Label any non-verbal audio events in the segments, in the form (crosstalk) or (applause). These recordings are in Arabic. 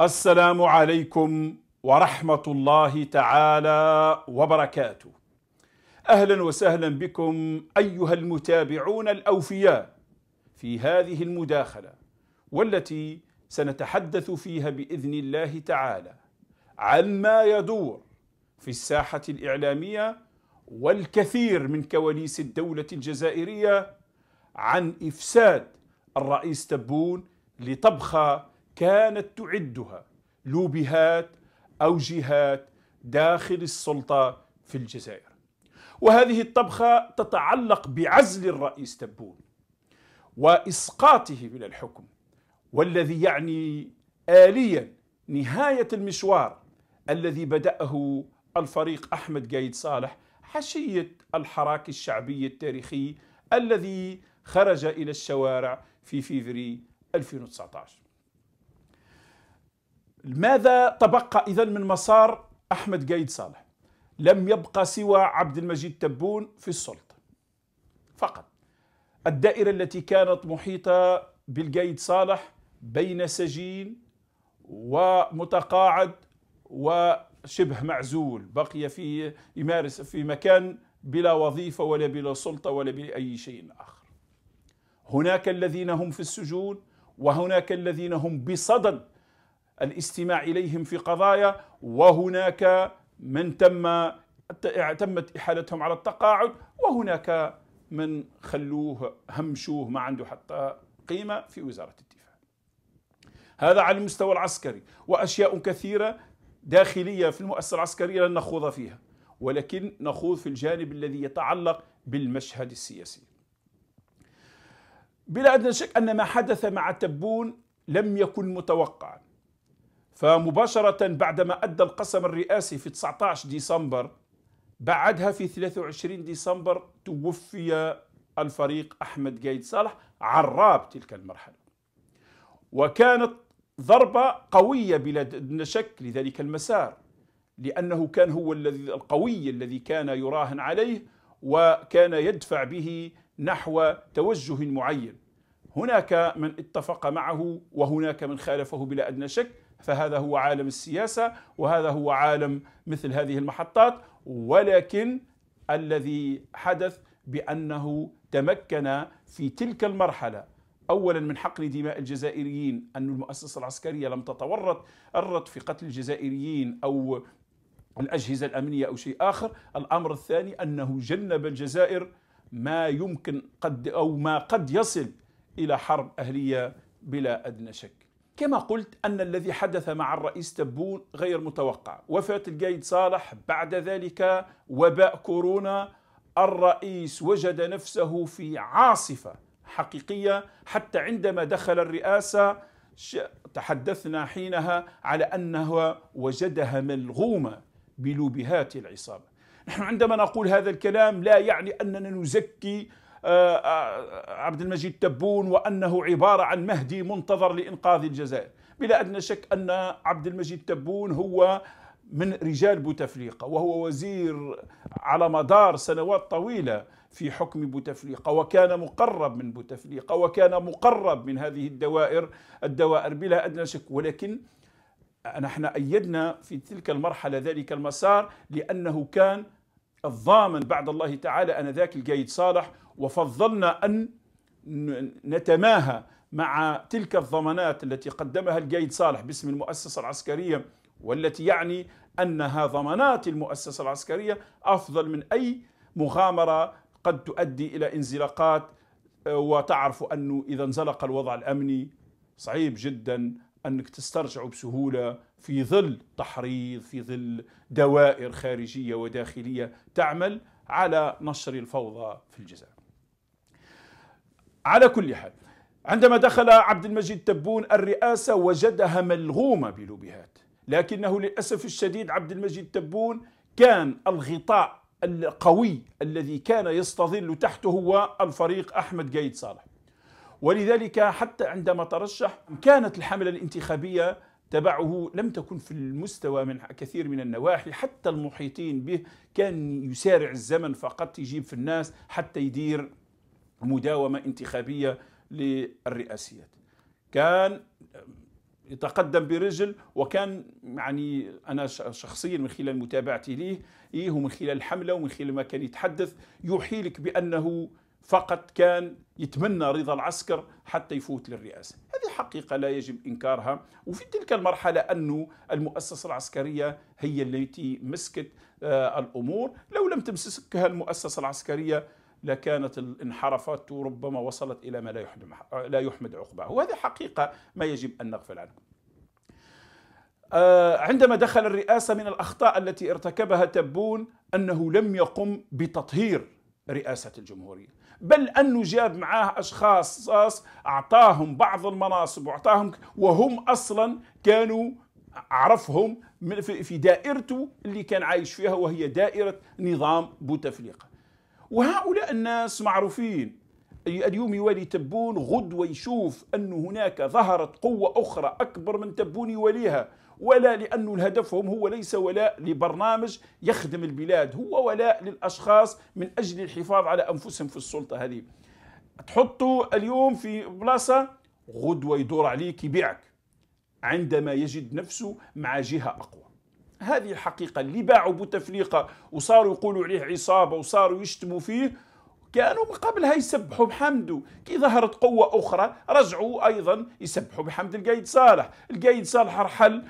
السلام عليكم ورحمه الله تعالى وبركاته اهلا وسهلا بكم ايها المتابعون الاوفياء في هذه المداخله والتي سنتحدث فيها باذن الله تعالى عن ما يدور في الساحه الاعلاميه والكثير من كواليس الدوله الجزائريه عن افساد الرئيس تبون لطبخه كانت تعدها لوبهات أو جهات داخل السلطة في الجزائر وهذه الطبخة تتعلق بعزل الرئيس تبون وإسقاطه من الحكم والذي يعني آليا نهاية المشوار الذي بدأه الفريق أحمد قايد صالح حشية الحراك الشعبي التاريخي الذي خرج إلى الشوارع في فيفري 2019 ماذا تبقى إذا من مسار أحمد قايد صالح لم يبقى سوى عبد المجيد تبون في السلطة فقط الدائرة التي كانت محيطة بالقايد صالح بين سجين ومتقاعد وشبه معزول بقي في يمارس في مكان بلا وظيفة ولا بلا سلطة ولا بأي شيء آخر هناك الذين هم في السجون وهناك الذين هم بصدد الاستماع إليهم في قضايا وهناك من تم تمت إحالتهم على التقاعد وهناك من خلوه همشوه ما عنده حتى قيمة في وزارة الدفاع هذا على المستوى العسكري وأشياء كثيرة داخلية في المؤسسة العسكرية لن نخوض فيها ولكن نخوض في الجانب الذي يتعلق بالمشهد السياسي بلا أدنى شك أن ما حدث مع تبون لم يكن متوقعا فمباشرة بعدما أدى القسم الرئاسي في 19 ديسمبر بعدها في 23 ديسمبر توفي الفريق أحمد قايد صالح عراب تلك المرحلة وكانت ضربة قوية بلا شك لذلك المسار لأنه كان هو الذي القوي الذي كان يراهن عليه وكان يدفع به نحو توجه معين هناك من اتفق معه وهناك من خالفه بلا أدنى شك فهذا هو عالم السياسه وهذا هو عالم مثل هذه المحطات ولكن الذي حدث بانه تمكن في تلك المرحله اولا من حقن دماء الجزائريين ان المؤسسه العسكريه لم تتورط الرط في قتل الجزائريين او الاجهزه الامنيه او شيء اخر، الامر الثاني انه جنب الجزائر ما يمكن قد او ما قد يصل الى حرب اهليه بلا ادنى شك. كما قلت أن الذي حدث مع الرئيس تبون غير متوقع وفاة القايد صالح بعد ذلك وباء كورونا الرئيس وجد نفسه في عاصفة حقيقية حتى عندما دخل الرئاسة تحدثنا حينها على أنه وجدها ملغومة بلوبهات العصابة نحن عندما نقول هذا الكلام لا يعني أننا نزكي آه، آه، عبد المجيد تبون وأنه عبارة عن مهدي منتظر لإنقاذ الجزائر بلا أدنى شك أن عبد المجيد تبون هو من رجال بوتفليقة وهو وزير على مدار سنوات طويلة في حكم بوتفليقة وكان مقرب من بوتفليقة وكان مقرب من هذه الدوائر الدوائر بلا أدنى شك ولكن نحن أيدنا في تلك المرحلة ذلك المسار لأنه كان الضامن بعد الله تعالى أنذاك القايد صالح وفضلنا أن نتماهى مع تلك الضمانات التي قدمها القايد صالح باسم المؤسسة العسكرية والتي يعني أنها ضمانات المؤسسة العسكرية أفضل من أي مغامرة قد تؤدي إلى انزلاقات آه، وتعرف أنه إذا انزلق الوضع الأمني صعيب جدا أنك تسترجع بسهولة في ظل تحريض في ظل دوائر خارجية وداخلية تعمل على نشر الفوضى في الجزائر على كل حال عندما دخل عبد المجيد تبون الرئاسة وجدها ملغومة بلوبيهات لكنه للأسف الشديد عبد المجيد تبون كان الغطاء القوي الذي كان يستظل تحته هو الفريق أحمد قايد صالح ولذلك حتى عندما ترشح كانت الحملة الانتخابية تبعه لم تكن في المستوى من كثير من النواحي حتى المحيطين به كان يسارع الزمن فقط يجيب في الناس حتى يدير مداومة انتخابية للرئاسيات كان يتقدم برجل وكان يعني انا شخصيا من خلال متابعتي ليه إيه ومن خلال الحمله ومن خلال ما كان يتحدث يوحي لك بانه فقط كان يتمنى رضا العسكر حتى يفوت للرئاسه، هذه حقيقه لا يجب انكارها وفي تلك المرحله انه المؤسسه العسكريه هي التي مسكت آه، الامور، لو لم تمسكها المؤسسه العسكريه لكانت الانحرافات ربما وصلت إلى ما لا يحمد, لا يحمد عقباه وهذا حقيقة ما يجب أن نغفل عنه آه، عندما دخل الرئاسة من الأخطاء التي ارتكبها تبون أنه لم يقم بتطهير رئاسة الجمهورية بل أنه جاب معاه أشخاص أعطاهم بعض المناصب وأعطاهم وهم أصلا كانوا عرفهم في دائرته اللي كان عايش فيها وهي دائرة نظام بوتفليقة وهؤلاء الناس معروفين اليوم يوالي تبون غدوة يشوف أن هناك ظهرت قوة أخرى أكبر من تبون يواليها ولا لأن هدفهم هو ليس ولاء لبرنامج يخدم البلاد هو ولاء للأشخاص من أجل الحفاظ على أنفسهم في السلطة هذه تحطوا اليوم في بلاصة غدوة يدور عليك يبيعك عندما يجد نفسه مع جهة أقوى هذه الحقيقة اللي باعوا بوتفليقة وصاروا يقولوا عليه عصابة وصاروا يشتموا فيه كانوا من قبلها يسبحوا بحمده كي ظهرت قوة أخرى رجعوا أيضا يسبحوا بحمد القايد صالح القايد صالح رحل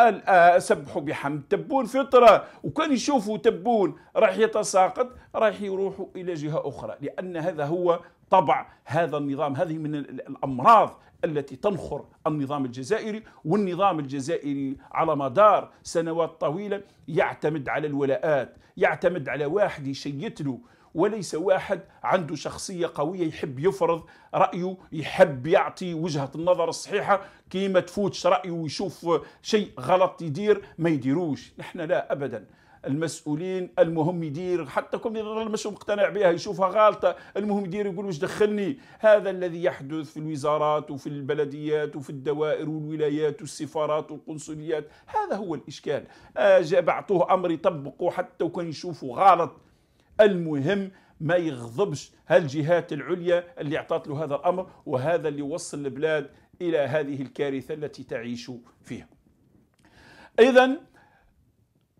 آه، سبحوا بحمد تبون فطرة وكان يشوفوا تبون راح يتساقط راح يروحوا إلى جهة أخرى لأن هذا هو طبع هذا النظام هذه من الأمراض التي تنخر النظام الجزائري والنظام الجزائري على مدار سنوات طويلة يعتمد على الولاءات يعتمد على واحد يشيت له وليس واحد عنده شخصية قوية يحب يفرض رأيه يحب يعطي وجهة النظر الصحيحة كي ما تفوتش رأيه ويشوف شيء غلط يدير ما يديروش نحن لا أبداً المسؤولين المهم يدير حتى كل اللي مش مقتنع بها يشوفها غلطه المهم يدير يقول واش دخلني هذا الذي يحدث في الوزارات وفي البلديات وفي الدوائر والولايات والسفارات والقنصليات هذا هو الاشكال آه، بعطوه امر يطبقه حتى وكان يشوفوا غلط المهم ما يغضبش هالجهات العليا اللي اعطت له هذا الامر وهذا اللي وصل البلاد الى هذه الكارثه التي تعيش فيها. اذا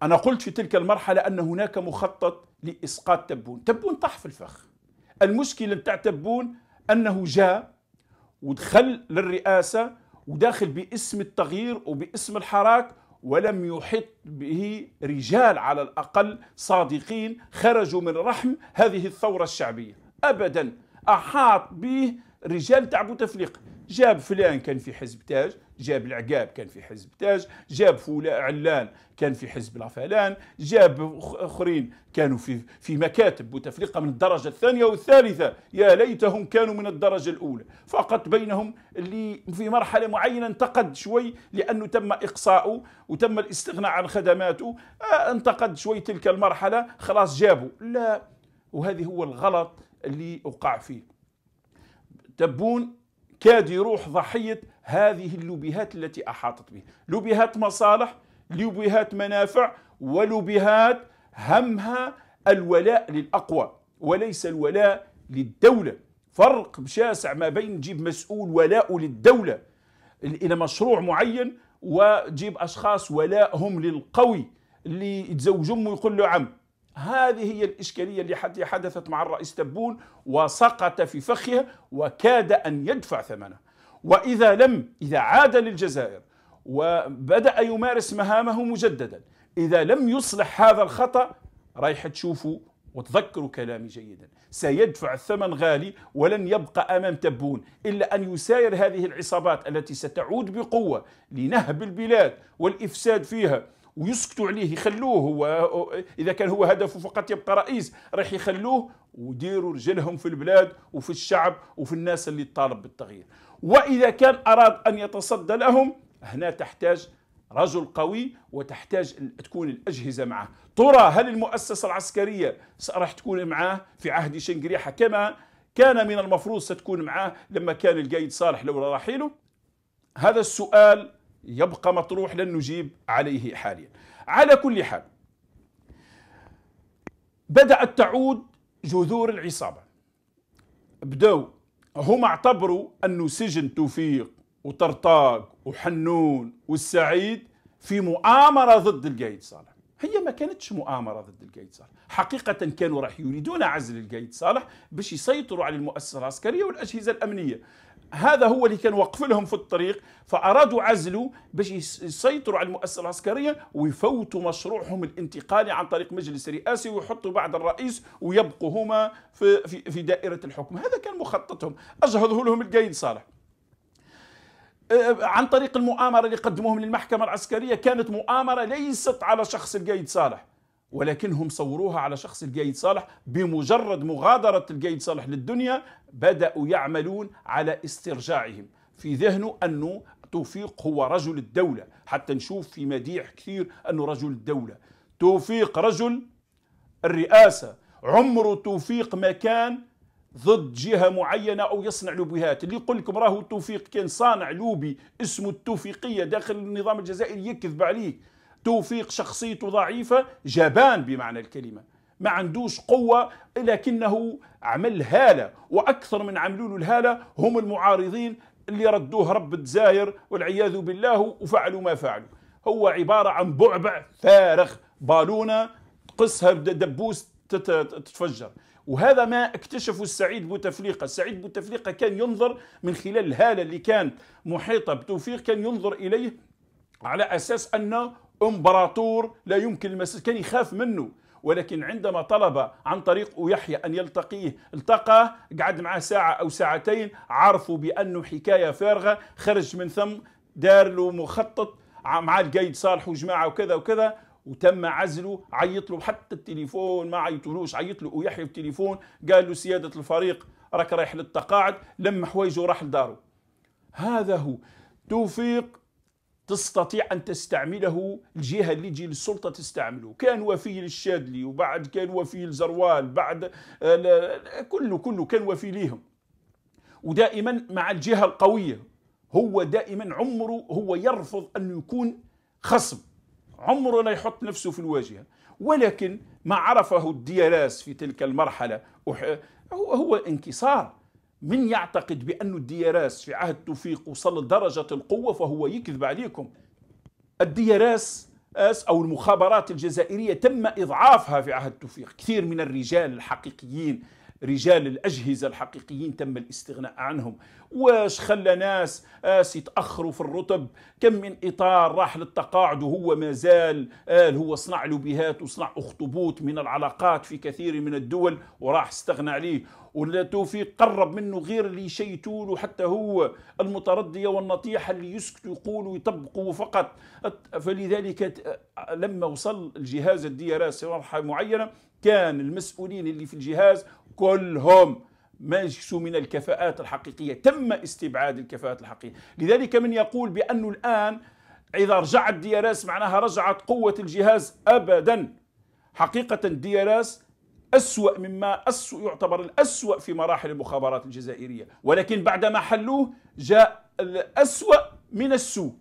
أنا قلت في تلك المرحلة أن هناك مخطط لإسقاط تبون تبون طاح في الفخ المشكلة نتاع تبون أنه جاء ودخل للرئاسة وداخل باسم التغيير وباسم الحراك ولم يحط به رجال على الأقل صادقين خرجوا من رحم هذه الثورة الشعبية أبدا أحاط به رجال تاع بوتفليقه جاب فلان كان في حزب تاج جاب العقاب كان في حزب تاج جاب فلان علان كان في حزب لافلان جاب اخرين كانوا في في مكاتب بوتفليقه من الدرجه الثانيه والثالثه يا ليتهم كانوا من الدرجه الاولى فقط بينهم اللي في مرحله معينه انتقد شوي لانه تم اقصاؤه وتم الاستغناء عن خدماته آه، انتقد شوي تلك المرحله خلاص جابوا لا وهذه هو الغلط اللي وقع فيه تبون كاد يروح ضحية هذه اللبهات التي أحاطت به لبهات مصالح لبهات منافع ولبهات همها الولاء للأقوى وليس الولاء للدولة فرق شاسع ما بين جيب مسؤول ولاء للدولة إلى مشروع معين وجيب أشخاص ولاءهم للقوي اللي يتزوجهم ويقول له عم هذه هي الإشكالية التي حدثت مع الرئيس تبون وسقط في فخها وكاد أن يدفع ثمنه وإذا لم إذا عاد للجزائر وبدأ يمارس مهامه مجددا إذا لم يصلح هذا الخطأ رايح تشوفوا وتذكروا كلامي جيدا سيدفع الثمن غالي ولن يبقى أمام تبون إلا أن يساير هذه العصابات التي ستعود بقوة لنهب البلاد والإفساد فيها ويسكتوا عليه يخلوه هو اذا كان هو هدفه فقط يبقى رئيس راح يخلوه وديروا رجلهم في البلاد وفي الشعب وفي الناس اللي تطالب بالتغيير واذا كان اراد ان يتصدى لهم هنا تحتاج رجل قوي وتحتاج تكون الأجهزة معه ترى هل المؤسسة العسكرية راح تكون معاه في عهد شنقريحة كما كان من المفروض ستكون معاه لما كان القايد صالح لولا رحيله هذا السؤال يبقى مطروح لن نجيب عليه حاليا على كل حال بدأت تعود جذور العصابة بدأوا هما اعتبروا أنه سجن توفيق وطرطاق وحنون والسعيد في مؤامرة ضد القايد صالح هي ما كانتش مؤامرة ضد القايد صالح حقيقة كانوا راح يريدون عزل القايد صالح باش يسيطروا على المؤسسة العسكرية والأجهزة الأمنية هذا هو اللي كان وقف لهم في الطريق فارادوا عزله باش يسيطروا على المؤسسه العسكريه ويفوتوا مشروعهم الانتقالي عن طريق مجلس رئاسي ويحطوا بعد الرئيس ويبقوا هما في, في, في دائره الحكم هذا كان مخططهم اجهضه لهم القايد صالح أه، عن طريق المؤامره اللي قدموهم للمحكمه العسكريه كانت مؤامره ليست على شخص القايد صالح ولكنهم صوروها على شخص الجيد صالح بمجرد مغادرة الجيد صالح للدنيا بدأوا يعملون على استرجاعهم في ذهنه أنه توفيق هو رجل الدولة حتى نشوف في مديح كثير أنه رجل الدولة توفيق رجل الرئاسة عمره توفيق ما كان ضد جهة معينة أو يصنع لوبيهات اللي يقول لكم راهو توفيق كان صانع لوبي اسمه التوفيقية داخل النظام الجزائري يكذب عليك توفيق شخصيته ضعيفة جبان بمعنى الكلمة ما عندوش قوة لكنه عمل هالة وأكثر من عملوا له الهالة هم المعارضين اللي ردوه رب الجزائر والعياذ بالله وفعلوا ما فعلوا هو عبارة عن بعبع فارغ بالونة قصها دبوس تتفجر وهذا ما اكتشفه السعيد بوتفليقة السعيد بوتفليقة كان ينظر من خلال الهالة اللي كانت محيطة بتوفيق كان ينظر إليه على أساس أنه امبراطور لا يمكن المساس كان يخاف منه ولكن عندما طلب عن طريق يحيى أن يلتقيه التقاه قعد معه ساعة أو ساعتين عرفوا بأنه حكاية فارغة خرج من ثم دار له مخطط مع القايد صالح وجماعة وكذا وكذا وتم عزله عيط له حتى التليفون ما عيطولوش عيط له ويحيى التليفون قال له سيادة الفريق راك رايح للتقاعد لم حوايجه وراح لداره هذا هو توفيق تستطيع أن تستعمله الجهة اللي تجي للسلطة تستعمله كان وفي للشادلي وبعد كان وفي لزروال بعد آه، كله كله كان وفي ليهم ودائما مع الجهة القوية هو دائما عمره هو يرفض أن يكون خصم عمره لا يحط نفسه في الواجهة ولكن ما عرفه الديالاس في تلك المرحلة هو انكسار من يعتقد بأن الدياراس في عهد توفيق وصل لدرجة القوة فهو يكذب عليكم الدياراس أو المخابرات الجزائرية تم إضعافها في عهد توفيق كثير من الرجال الحقيقيين رجال الأجهزة الحقيقيين تم الاستغناء عنهم واش خلى ناس آه يتأخروا في الرتب كم من إطار راح للتقاعد وهو ما زال آه هو صنع لوبيهات وصنع أخطبوط من العلاقات في كثير من الدول وراح استغنى عليه ولا توفيق قرب منه غير اللي يشيتوا له حتى هو المتردية والنطيحة اللي يسكتوا يقولوا ويطبقوا فقط فلذلك لما وصل الجهاز الدي ار اس معينة كان المسؤولين اللي في الجهاز كلهم مجسوا من الكفاءات الحقيقية تم استبعاد الكفاءات الحقيقية لذلك من يقول بأنه الآن إذا رجعت دي معناها رجعت قوة الجهاز أبدا حقيقة دي أسوأ مما أسوأ يعتبر الأسوأ في مراحل المخابرات الجزائرية ولكن بعدما حلوه جاء الأسوأ من السوء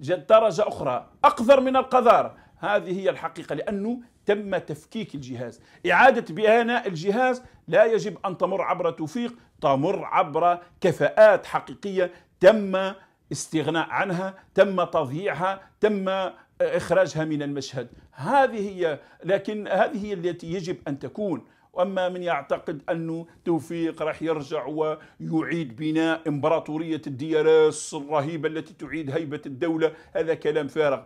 جاء درجة أخرى أقذر من القذارة هذه هي الحقيقة لأنه تم تفكيك الجهاز إعادة بناء الجهاز لا يجب أن تمر عبر توفيق تمر عبر كفاءات حقيقية تم استغناء عنها تم تضييعها تم إخراجها من المشهد هذه هي لكن هذه هي التي يجب أن تكون واما من يعتقد انه توفيق راح يرجع ويعيد بناء امبراطوريه الديارات الرهيبه التي تعيد هيبه الدوله هذا كلام فارغ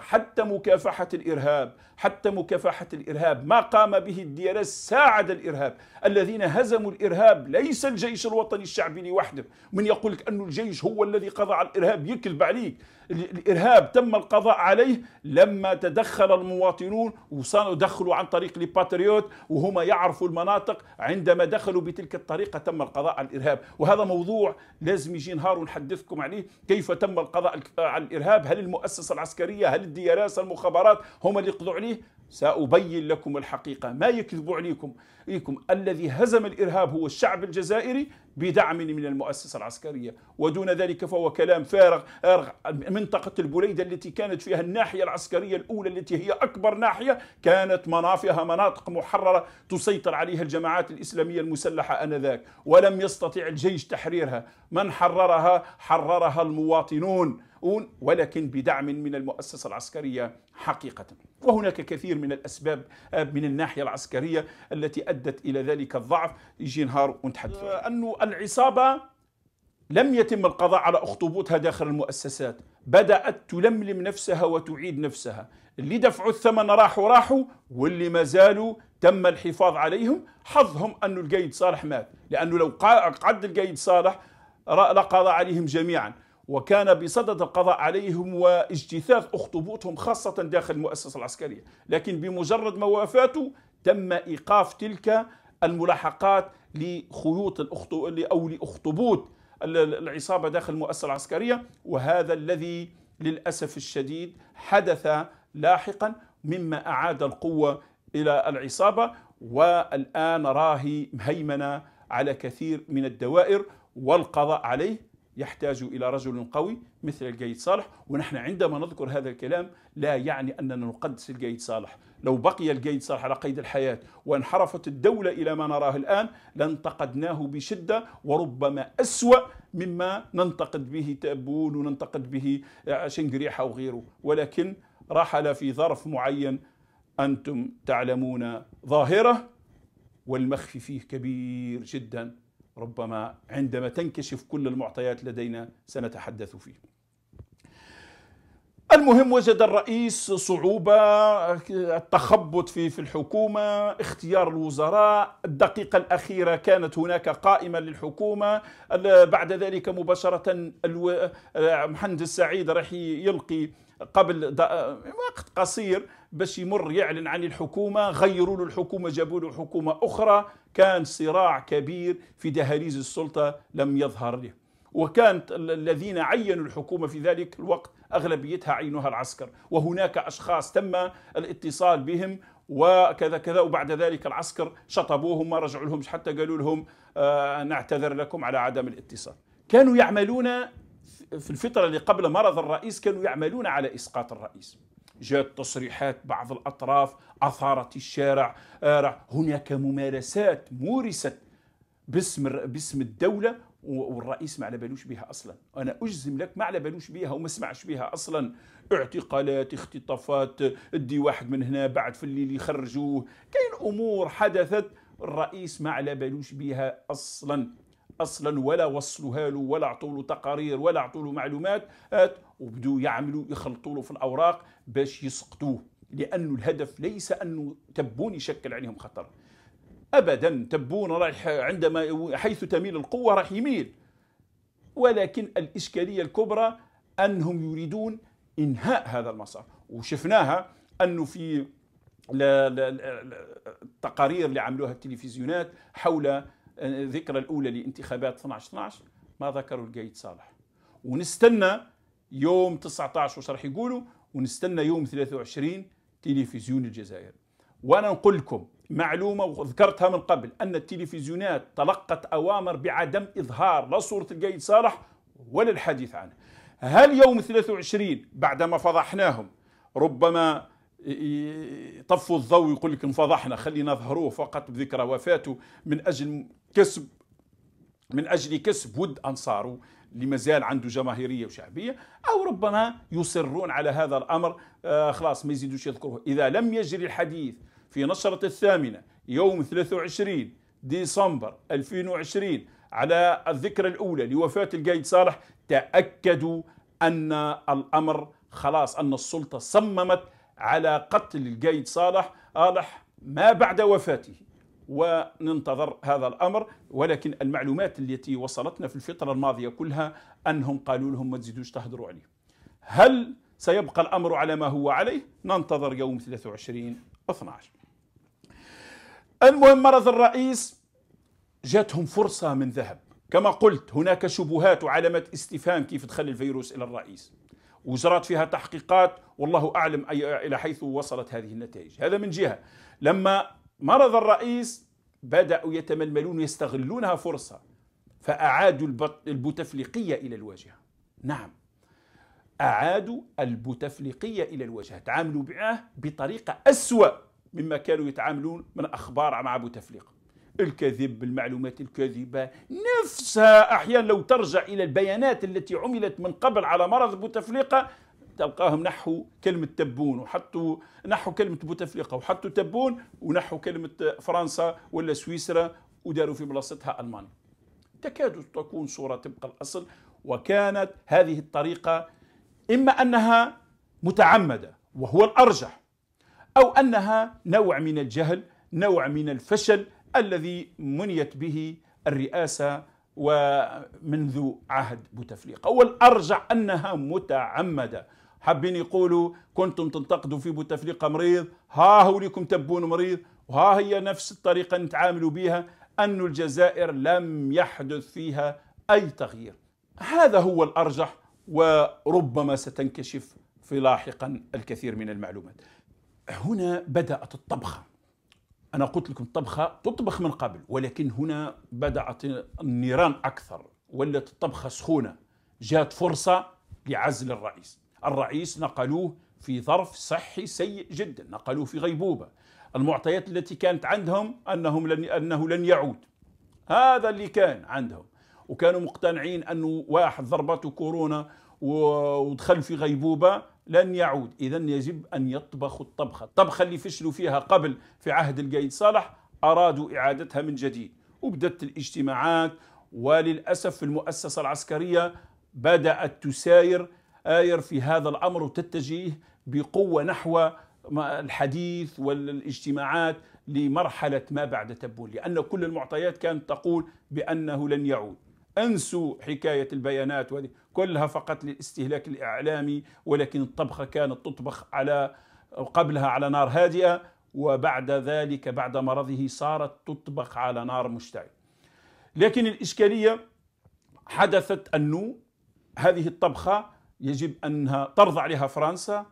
حتى مكافحه الارهاب حتى مكافحه الارهاب ما قام به الديارات ساعد الارهاب الذين هزموا الارهاب ليس الجيش الوطني الشعبي لوحده من يقول لك انه الجيش هو الذي قضى على الارهاب يكذب عليك الارهاب تم القضاء عليه لما تدخل المواطنون وصاروا دخلوا عن طريق الباتريوت وهم يعرفوا المناطق عندما دخلوا بتلك الطريقه تم القضاء على الارهاب وهذا موضوع لازم يجي نهار ونحدثكم عليه كيف تم القضاء على الارهاب هل المؤسسه العسكريه هل الدراسه المخابرات هم اللي قضوا عليه سأبين لكم الحقيقة ما يكذبوا عليكم لكم الذي هزم الإرهاب هو الشعب الجزائري بدعم من المؤسسة العسكرية ودون ذلك فهو كلام فارغ منطقة البليدة التي كانت فيها الناحية العسكرية الأولى التي هي أكبر ناحية كانت منافها مناطق محررة تسيطر عليها الجماعات الإسلامية المسلحة آنذاك ولم يستطع الجيش تحريرها من حررها حررها المواطنون ولكن بدعم من المؤسسة العسكرية حقيقة وهناك كثير من الأسباب آه، من الناحية العسكرية التي أدت إلى ذلك الضعف يجي نهار ونتحدث أنه العصابة لم يتم القضاء على أخطبوطها داخل المؤسسات بدأت تلملم نفسها وتعيد نفسها اللي دفعوا الثمن راحوا راحوا واللي ما زالوا تم الحفاظ عليهم حظهم أن القايد صالح مات لأنه لو قعد القايد صالح لقضى عليهم جميعا وكان بصدد القضاء عليهم واجتثاث أخطبوطهم خاصة داخل المؤسسة العسكرية لكن بمجرد ما وفاته تم ايقاف تلك الملاحقات لخيوط الأخطو... او لاخطبوط العصابه داخل المؤسسه العسكريه وهذا الذي للاسف الشديد حدث لاحقا مما اعاد القوه الى العصابه والان راهي مهيمنه على كثير من الدوائر والقضاء عليه يحتاج الى رجل قوي مثل القيد صالح ونحن عندما نذكر هذا الكلام لا يعني اننا نقدس القيد صالح لو بقي الجيد صالح على قيد الحياة وانحرفت الدولة إلى ما نراه الآن لانتقدناه بشدة وربما أسوأ مما ننتقد به تأبون وننتقد به آه، شنقريحة وغيره ولكن رحل في ظرف معين أنتم تعلمون ظاهرة والمخفي فيه كبير جدا ربما عندما تنكشف كل المعطيات لدينا سنتحدث فيه المهم وجد الرئيس صعوبة التخبط في في الحكومة اختيار الوزراء الدقيقة الأخيرة كانت هناك قائمة للحكومة بعد ذلك مباشرة مهندس سعيد راح يلقي قبل وقت قصير باش يمر يعلن عن الحكومه غيروا له الحكومه جابوا له حكومه اخرى كان صراع كبير في دهاليز السلطه لم يظهر له وكانت الذين عينوا الحكومه في ذلك الوقت أغلبيتها عينها العسكر وهناك أشخاص تم الاتصال بهم وكذا كذا وبعد ذلك العسكر شطبوهم ما رجعوا لهم حتى قالوا لهم آه، نعتذر لكم على عدم الاتصال كانوا يعملون في الفترة اللي قبل مرض الرئيس كانوا يعملون على إسقاط الرئيس جاءت تصريحات بعض الأطراف أثارت الشارع آه، هناك ممارسات مورست باسم باسم الدولة والرئيس ما على بالوش بها اصلا انا اجزم لك ما على بالوش بها وما سمعش بها اصلا اعتقالات اختطافات ادي واحد من هنا بعد في الليل يخرجوه كاين امور حدثت الرئيس ما على بالوش بها اصلا اصلا ولا وصلوها له ولا عطوا له تقارير ولا عطوا له معلومات وبدوا يعملوا يخلطوا له في الاوراق باش يسقطوه لانه الهدف ليس انه تبون يشكل عليهم خطر ابدا تبون رايح عندما حيث تميل القوه راح يميل ولكن الاشكاليه الكبرى انهم يريدون انهاء هذا المسار وشفناها انه في التقارير اللي عملوها التلفزيونات حول آه، الذكرى الاولى لانتخابات 12 12 ما ذكروا القايد صالح ونستنى يوم 19 واش راح يقولوا ونستنى يوم 23 تلفزيون الجزائر وانا نقول لكم معلومة وذكرتها من قبل أن التلفزيونات تلقت أوامر بعدم إظهار لا صورة القايد صالح ولا الحديث عنه هل يوم 23 بعدما فضحناهم ربما طفوا الضوء يقول لك انفضحنا خلينا نظهروه فقط بذكرى وفاته من أجل كسب من أجل كسب ود أنصاره اللي مازال عنده جماهيرية وشعبية أو ربما يصرون على هذا الأمر آه خلاص ما يزيدوش يذكروه إذا لم يجري الحديث في نشرة الثامنة يوم 23 ديسمبر 2020 على الذكرى الأولى لوفاة القايد صالح تأكدوا أن الأمر خلاص أن السلطة صممت على قتل القايد صالح صالح ما بعد وفاته وننتظر هذا الامر ولكن المعلومات التي وصلتنا في الفتره الماضيه كلها انهم قالوا لهم ما تزيدوش تهدروا عليه. هل سيبقى الامر على ما هو عليه؟ ننتظر يوم 23 12. المهم مرض الرئيس جاتهم فرصة من ذهب كما قلت هناك شبهات وعلامات استفهام كيف دخل الفيروس إلى الرئيس وجرات فيها تحقيقات والله أعلم أي إلى حيث وصلت هذه النتائج هذا من جهة لما مرض الرئيس بدأوا يتململون يستغلونها فرصة فأعادوا البوتفليقية إلى الواجهة نعم أعادوا البوتفليقية إلى الواجهة تعاملوا معه بطريقة أسوأ مما كانوا يتعاملون من أخبار مع بوتفليقة الكذب بالمعلومات الكاذبة نفسها أحيانا لو ترجع إلى البيانات التي عملت من قبل على مرض بوتفليقة تلقاهم نحوا كلمة تبون وحطوا نحوا كلمة بوتفليقة وحطوا تبون ونحوا كلمة فرنسا ولا سويسرا وداروا في بلاصتها ألمانيا تكاد تكون صورة تبقى الأصل وكانت هذه الطريقة إما أنها متعمدة وهو الأرجح أو أنها نوع من الجهل نوع من الفشل الذي منيت به الرئاسة ومنذ عهد بوتفليقة والأرجع أنها متعمدة حابين يقولوا كنتم تنتقدوا في بوتفليقة مريض ها هو لكم تبون مريض وها هي نفس الطريقة نتعاملوا بها أن الجزائر لم يحدث فيها أي تغيير هذا هو الأرجح وربما ستنكشف في لاحقا الكثير من المعلومات هنا بدأت الطبخة أنا قلت لكم الطبخة تطبخ من قبل ولكن هنا بدأت النيران أكثر ولت الطبخة سخونة جاءت فرصة لعزل الرئيس الرئيس نقلوه في ظرف صحي سيء جدا نقلوه في غيبوبة المعطيات التي كانت عندهم أنهم لن أنه لن يعود هذا اللي كان عندهم وكانوا مقتنعين أنه واحد ضربته كورونا ودخل في غيبوبة لن يعود إذا يجب أن يطبخوا الطبخة الطبخة اللي فشلوا فيها قبل في عهد القايد صالح أرادوا إعادتها من جديد وبدت الاجتماعات وللأسف المؤسسة العسكرية بدأت تساير آير في هذا الأمر وتتجه بقوة نحو الحديث والاجتماعات لمرحلة ما بعد تبول لأن كل المعطيات كانت تقول بأنه لن يعود انسوا حكايه البيانات وهذه كلها فقط للاستهلاك الاعلامي ولكن الطبخه كانت تطبخ على قبلها على نار هادئه وبعد ذلك بعد مرضه صارت تطبخ على نار مشتعله. لكن الاشكاليه حدثت انه هذه الطبخه يجب انها ترضى عليها فرنسا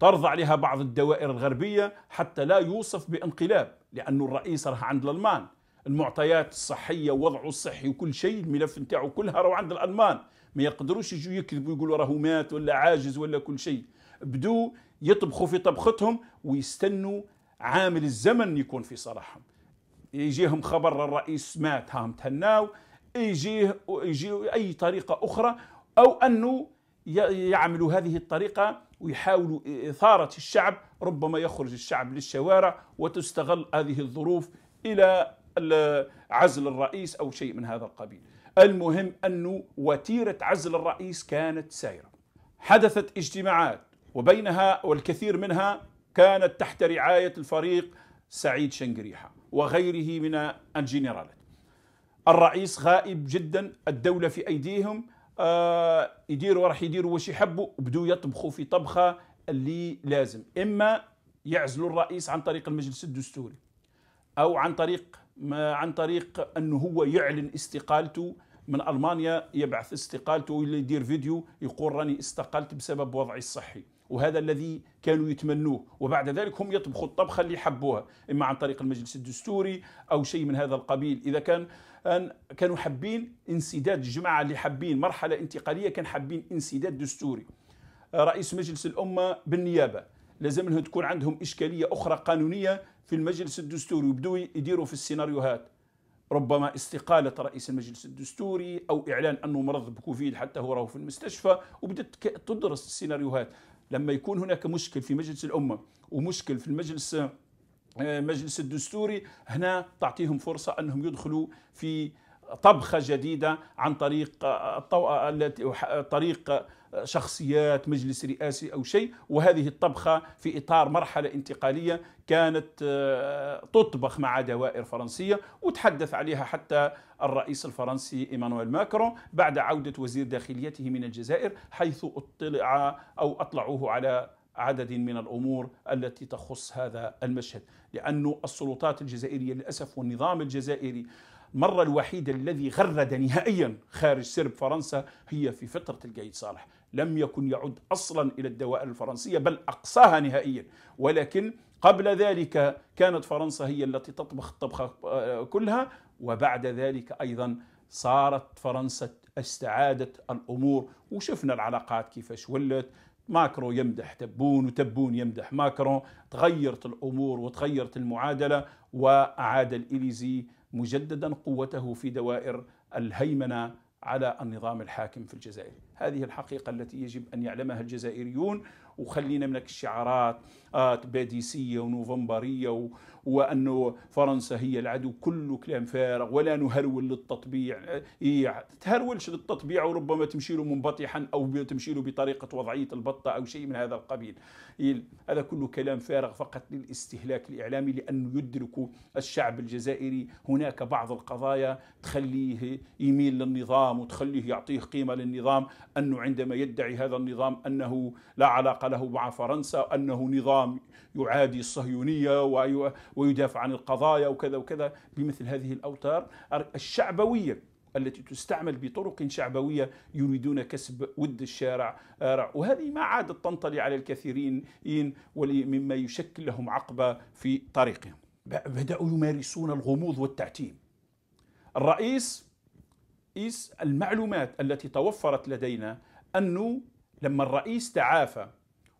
ترضى عليها بعض الدوائر الغربيه حتى لا يوصف بانقلاب لأن الرئيس راه عند الالمان المعطيات الصحيه ووضعه الصحي وكل شيء الملف نتاعو كلها راهو عند الالمان ما يقدروش يجوا يكذبوا يقولوا راهو مات ولا عاجز ولا كل شيء بدو يطبخوا في طبختهم ويستنوا عامل الزمن يكون في صالحهم يجيهم خبر الرئيس مات هام تهناو يجيه يجي اي طريقه اخرى او انه يعملوا هذه الطريقه ويحاولوا اثاره الشعب ربما يخرج الشعب للشوارع وتستغل هذه الظروف الى عزل الرئيس أو شيء من هذا القبيل المهم أنه وتيرة عزل الرئيس كانت سايرة حدثت اجتماعات وبينها والكثير منها كانت تحت رعاية الفريق سعيد شنقريحة وغيره من الجنرالات الرئيس غائب جدا الدولة في أيديهم آه، يديروا راح يديروا واش يحبوا بدو يطبخوا في طبخة اللي لازم إما يعزلوا الرئيس عن طريق المجلس الدستوري أو عن طريق عن طريق انه هو يعلن استقالته من المانيا يبعث استقالته واللي يدير فيديو يقول راني استقلت بسبب وضعي الصحي وهذا الذي كانوا يتمنوه وبعد ذلك هم يطبخوا الطبخه اللي حبوها اما عن طريق المجلس الدستوري او شيء من هذا القبيل اذا كان أن كانوا حابين انسداد الجماعه اللي حابين مرحله انتقاليه كان حابين انسداد دستوري رئيس مجلس الامه بالنيابه لازم لهم تكون عندهم اشكاليه اخرى قانونيه في المجلس الدستوري وبدوا يديروا في السيناريوهات ربما استقالة رئيس المجلس الدستوري أو إعلان أنه مرض بكوفيد حتى هو راه في المستشفى وبدت تدرس السيناريوهات لما يكون هناك مشكل في مجلس الأمة ومشكل في المجلس آه، مجلس الدستوري هنا تعطيهم فرصة أنهم يدخلوا في طبخه جديده عن طريق آه، آه، التي آه، طريق شخصيات مجلس رئاسي او شيء وهذه الطبخه في اطار مرحله انتقاليه كانت تطبخ مع دوائر فرنسيه وتحدث عليها حتى الرئيس الفرنسي ايمانويل ماكرون بعد عوده وزير داخليته من الجزائر حيث اطلع او اطلعوه على عدد من الامور التي تخص هذا المشهد لأن السلطات الجزائريه للاسف والنظام الجزائري المرة الوحيدة الذي غرد نهائيا خارج سرب فرنسا هي في فترة القايد صالح لم يكن يعد أصلا إلى الدوائر الفرنسية بل أقصاها نهائيا ولكن قبل ذلك كانت فرنسا هي التي تطبخ الطبخة آه، كلها وبعد ذلك أيضا صارت فرنسا استعادت الأمور وشفنا العلاقات كيفاش ولت ماكرو يمدح تبون وتبون يمدح ماكرو تغيرت الأمور وتغيرت المعادلة وأعاد الإليزي مجددا قوته في دوائر الهيمنه على النظام الحاكم في الجزائر هذه الحقيقة التي يجب أن يعلمها الجزائريون وخلينا منك الشعارات آه باديسية ونوفمبرية و... وأنه فرنسا هي العدو كله كلام فارغ ولا نهرول للتطبيع إيه تهرولش للتطبيع وربما تمشي له منبطحا أو تمشي له بطريقة وضعية البطة أو شيء من هذا القبيل إيه هذا كله كلام فارغ فقط للاستهلاك الإعلامي لأنه يدرك الشعب الجزائري هناك بعض القضايا تخليه يميل للنظام وتخليه يعطيه قيمة للنظام أنه عندما يدعي هذا النظام أنه لا علاقة له مع فرنسا أنه نظام يعادي الصهيونية ويدافع عن القضايا وكذا وكذا بمثل هذه الأوتار الشعبوية التي تستعمل بطرق شعبوية يريدون كسب ود الشارع وهذه ما عادت تنطلي على الكثيرين مما يشكل لهم عقبة في طريقهم بدأوا يمارسون الغموض والتعتيم الرئيس المعلومات التي توفرت لدينا أنه لما الرئيس تعافى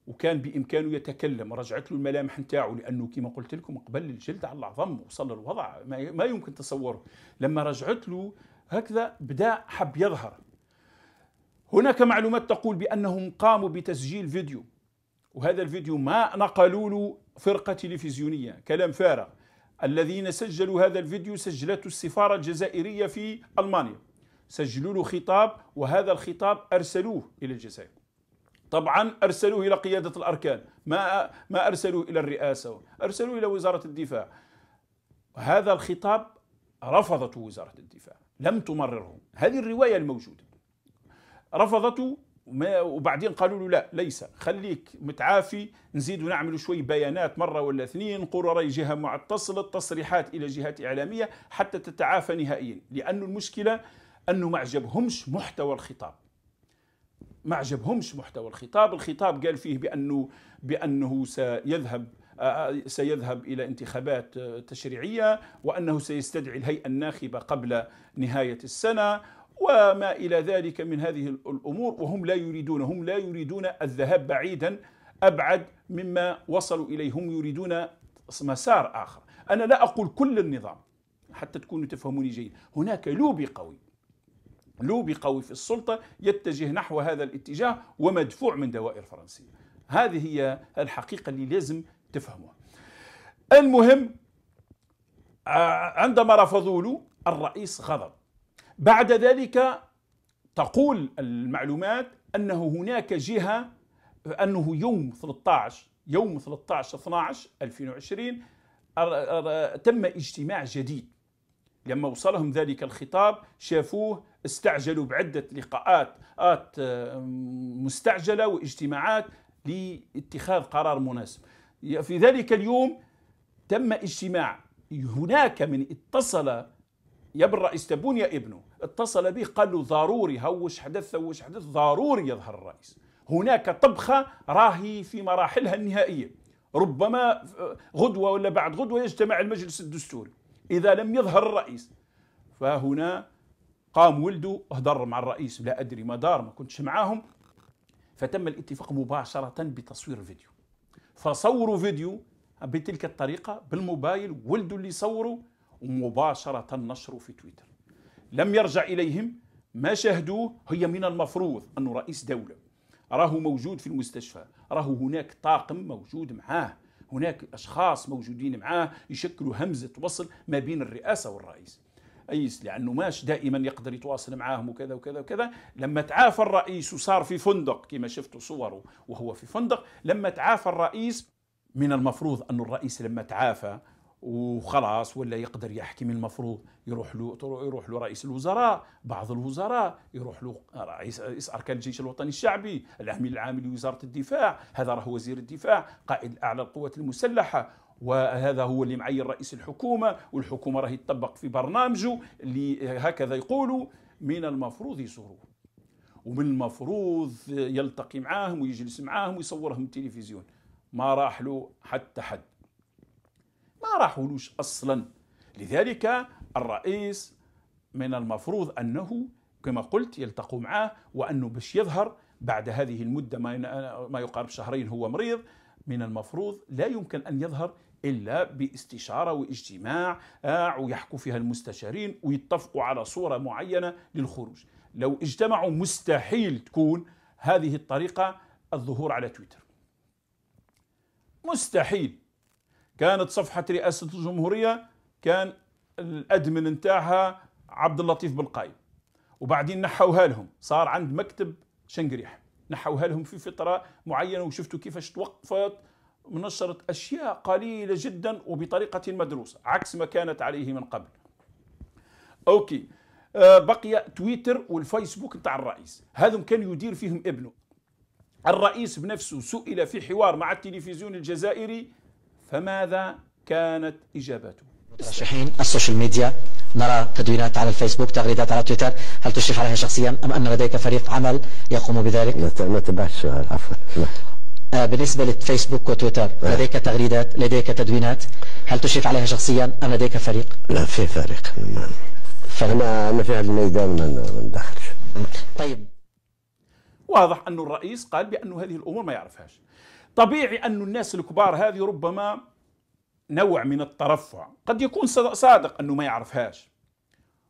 وكان بامكانه يتكلم رجعت له الملامح نتاعه لانه كما قلت لكم قبل الجلد على العظم وصل الوضع ما يمكن تصوره لما رجعت له هكذا بدا حب يظهر هناك معلومات تقول بانهم قاموا بتسجيل فيديو وهذا الفيديو ما نقلوا له فرقه تلفزيونيه كلام فارغ الذين سجلوا هذا الفيديو سجلته السفاره الجزائريه في المانيا سجلوا له خطاب وهذا الخطاب ارسلوه الى الجزائر طبعا ارسلوه الى قياده الاركان ما ما ارسلوه الى الرئاسه ارسلوه الى وزاره الدفاع هذا الخطاب رفضته وزاره الدفاع لم تمرره هذه الروايه الموجوده رفضته وبعدين قالوا له لا ليس خليك متعافي نزيدوا نعملوا شوي بيانات مره ولا اثنين نقولوا جهه معتصله تصريحات الى جهات اعلاميه حتى تتعافى نهائيا لأن المشكله انه ما عجبهمش محتوى الخطاب ما عجبهمش محتوى الخطاب الخطاب قال فيه بانه بانه سيذهب آه، آه، سيذهب الى انتخابات آه، تشريعيه وانه سيستدعي الهيئه الناخبه قبل نهايه السنه وما الى ذلك من هذه الامور وهم لا يريدون هم لا يريدون الذهاب بعيدا ابعد مما وصلوا اليه هم يريدون مسار اخر انا لا اقول كل النظام حتى تكونوا تفهموني جيد هناك لوبي قوي لوبي قوي في السلطة يتجه نحو هذا الاتجاه ومدفوع من دوائر فرنسية هذه هي الحقيقة اللي لازم تفهموها المهم آه، عندما رفضوا له الرئيس غضب بعد ذلك تقول المعلومات أنه هناك جهة أنه يوم 13 يوم 13 12 2020 تم اجتماع جديد لما وصلهم ذلك الخطاب شافوه استعجلوا بعدة لقاءات آه، مستعجلة واجتماعات لاتخاذ قرار مناسب في ذلك اليوم تم اجتماع هناك من اتصل يا الرئيس تبون يا ابنه اتصل به قال له ضروري هوش حدث هوش حدث ضروري يظهر الرئيس هناك طبخة راهي في مراحلها النهائية ربما آه، غدوة ولا بعد غدوة يجتمع المجلس الدستوري إذا لم يظهر الرئيس فهنا قام ولده هدر مع الرئيس لا أدري ما دار ما كنتش معاهم فتم الاتفاق مباشرة بتصوير الفيديو فصوروا فيديو بتلك الطريقة بالموبايل ولده اللي صوروا ومباشرة نشروا في تويتر لم يرجع إليهم ما شاهدوه هي من المفروض أنه رئيس دولة راهو موجود في المستشفى راهو هناك طاقم موجود معاه هناك أشخاص موجودين معاه يشكلوا همزة وصل ما بين الرئاسة والرئيس أيس لانه ماش دائما يقدر يتواصل معاهم وكذا وكذا وكذا لما تعافى الرئيس وصار في فندق كما شفتوا صوره وهو في فندق لما تعافى الرئيس من المفروض أن الرئيس لما تعافى وخلاص ولا يقدر يحكم المفروض يروح له يروح له رئيس الوزراء بعض الوزراء يروح له رئيس اركان الجيش الوطني الشعبي الامين العام لوزاره الدفاع هذا راه وزير الدفاع قائد اعلى القوات المسلحه وهذا هو اللي معين رئيس الحكومه والحكومه راهي تطبق في برنامجه اللي هكذا يقولوا من المفروض يزوروه ومن المفروض يلتقي معاهم ويجلس معاهم ويصورهم التلفزيون ما راح له حتى حد ما راحولوش اصلا لذلك الرئيس من المفروض انه كما قلت يلتقوا معاه وانه باش يظهر بعد هذه المده ما ما يقارب شهرين هو مريض من المفروض لا يمكن ان يظهر الا باستشاره واجتماع آه، ويحكوا فيها المستشارين ويتفقوا على صوره معينه للخروج لو اجتمعوا مستحيل تكون هذه الطريقه الظهور على تويتر مستحيل كانت صفحه رئاسه الجمهوريه كان الادمن نتاعها عبد اللطيف بالقايم وبعدين نحوها لهم صار عند مكتب شنقريح نحوها لهم في فتره معينه وشفتوا كيفاش توقفت ونشرت اشياء قليله جدا وبطريقه مدروسه عكس ما كانت عليه من قبل اوكي آه بقي تويتر والفيسبوك نتاع الرئيس هذم كان يدير فيهم ابنه الرئيس بنفسه سئل في حوار مع التلفزيون الجزائري فماذا كانت إجابته مرشحين السوشيال ميديا نرى تدوينات على الفيسبوك تغريدات على تويتر هل تشرف عليها شخصيا أم أن لديك فريق عمل يقوم بذلك ما تبعش السؤال عفوا آه، بالنسبة للفيسبوك وتويتر آه. لديك تغريدات لديك تدوينات هل تشرف عليها شخصيا أم لديك فريق لا في فريق فأنا أنا في هذا الميدان ما ندخلش طيب واضح أن الرئيس قال بأن هذه الأمور ما يعرفهاش طبيعي أن الناس الكبار هذه ربما نوع من الترفع قد يكون صادق أنه ما يعرفهاش